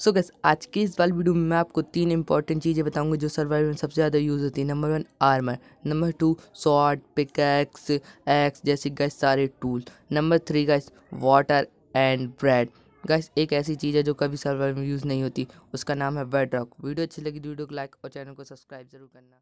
सो gas आज की इस वाली वीडियो में मैं आपको तीन इंपॉर्टेंट चीज़ें बताऊंगी जो सर्वाइवल में सबसे ज़्यादा यूज़ होती है number one armour number two short pickaxe axe जैसे गैस सारे टूल नंबर थ्री गैस वाटर एंड ब्रेड गैस एक ऐसी चीज़ है जो कभी सर्वाइवल में यूज़ नहीं होती उसका नाम है बेड रॉक वीडियो अच्छी लगी तो वीडियो को लाइक और चैनल को सब्सक्राइब जरूर करना